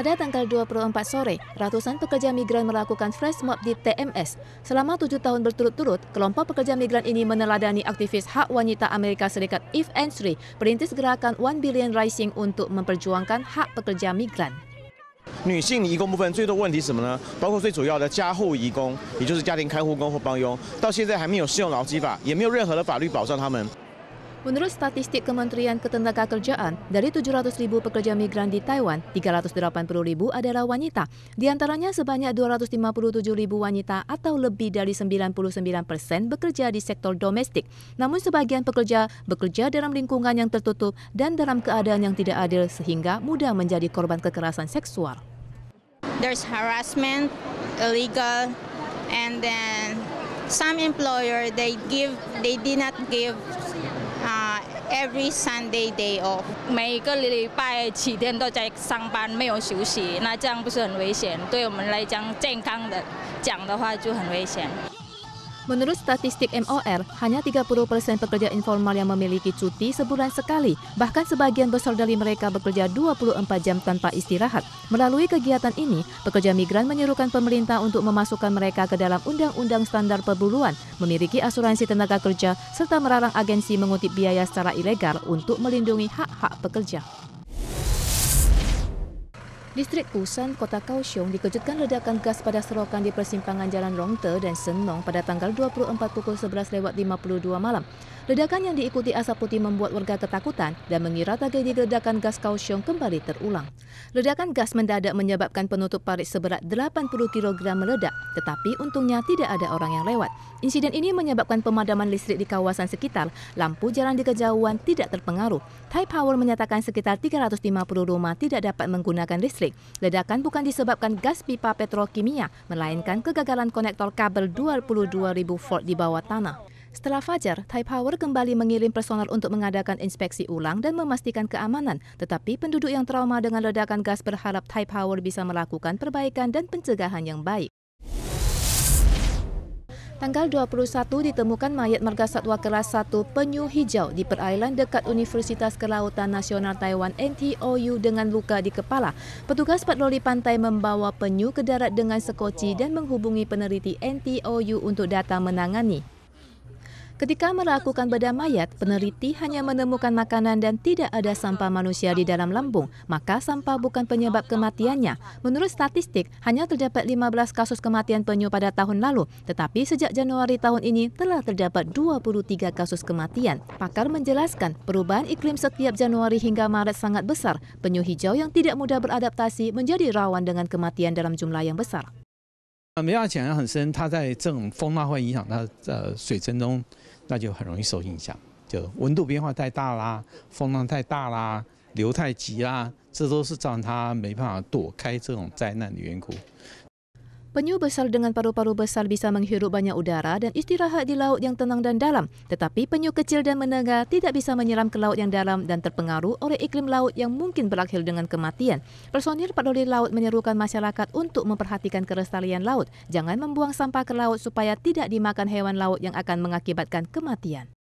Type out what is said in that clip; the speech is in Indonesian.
Pada tanggal 24 sore, ratusan pekerja migran melakukan flash mob di TMS. Selama tujuh tahun berturut-turut, kelompok pekerja migran ini meneladani aktivis hak wanita Amerika Serikat Eve Ensri, perintis gerakan One Billion Rising untuk memperjuangkan hak pekerja migran. Menurut statistik Kementerian Ketenagakerjaan, dari 700 ribu pekerja migran di Taiwan, 380 ribu adalah wanita. Di antaranya sebanyak 257 ribu wanita atau lebih dari 99 persen bekerja di sektor domestik. Namun sebagian pekerja bekerja dalam lingkungan yang tertutup dan dalam keadaan yang tidak adil sehingga mudah menjadi korban kekerasan seksual. There's harassment, illegal, and then some employer they give they did not give Every Sunday day off，每个礼拜七天都在上班，没有休息，那这样不是很危险？对我们来讲，健康的讲的话就很危险。Menurut statistik MOR, hanya 30 persen pekerja informal yang memiliki cuti sebulan sekali. Bahkan sebagian besar dari mereka bekerja 24 jam tanpa istirahat. Melalui kegiatan ini, pekerja migran menyerukan pemerintah untuk memasukkan mereka ke dalam Undang-Undang Standar Perburuan, memiliki asuransi tenaga kerja, serta melarang agensi mengutip biaya secara ilegal untuk melindungi hak-hak pekerja. Distrik Busan, kota Kaohsiung dikejutkan ledakan gas pada serokan di persimpangan Jalan Rongte dan Senong pada tanggal 24 pukul 11 lewat 52 malam. Ledakan yang diikuti asap putih membuat warga ketakutan dan mengira tragedi ledakan gas Kaohsiung kembali terulang. Ledakan gas mendadak menyebabkan penutup parit seberat 80 kg meledak, tetapi untungnya tidak ada orang yang lewat. Insiden ini menyebabkan pemadaman listrik di kawasan sekitar, lampu jalan di kejauhan tidak terpengaruh. Thai Power menyatakan sekitar 350 rumah tidak dapat menggunakan listrik konflik. Ledakan bukan disebabkan gas pipa petrokimia, melainkan kegagalan konektor kabel 22.000 volt di bawah tanah. Setelah Fajar, Thai Power kembali mengirim personal untuk mengadakan inspeksi ulang dan memastikan keamanan. Tetapi penduduk yang trauma dengan ledakan gas berharap Thai Power bisa melakukan perbaikan dan pencegahan yang baik. Tanggal 21 ditemukan mayat marga satwa kelas 1 penyu hijau di perairan dekat Universitas Kelautan Nasional Taiwan NTOU dengan luka di kepala. Petugas patroli pantai membawa penyu ke darat dengan sekoci dan menghubungi peneliti NTOU untuk data menangani. Ketika melakukan bedah mayat, peneliti hanya menemukan makanan dan tidak ada sampah manusia di dalam lambung, maka sampah bukan penyebab kematiannya. Menurut statistik, hanya terdapat 15 kasus kematian penyu pada tahun lalu, tetapi sejak Januari tahun ini telah terdapat 23 kasus kematian. Pakar menjelaskan, perubahan iklim setiap Januari hingga Maret sangat besar. Penyu hijau yang tidak mudah beradaptasi menjadi rawan dengan kematian dalam jumlah yang besar. 我们要讲的很深，它在这种风浪会影响它在水深中，那就很容易受影响。就温度变化太大啦，风浪太大啦，流太急啦，这都是让它没办法躲开这种灾难的缘故。Penyu besar dengan paru-paru besar bisa menghirup banyak udara dan istirahat di laut yang tenang dan dalam. Tetapi penyu kecil dan menengah tidak bisa menyelam ke laut yang dalam dan terpengaruh oleh iklim laut yang mungkin berakhir dengan kematian. Personil patroli laut menyerukan masyarakat untuk memperhatikan kelestarian laut. Jangan membuang sampah ke laut supaya tidak dimakan hewan laut yang akan mengakibatkan kematian.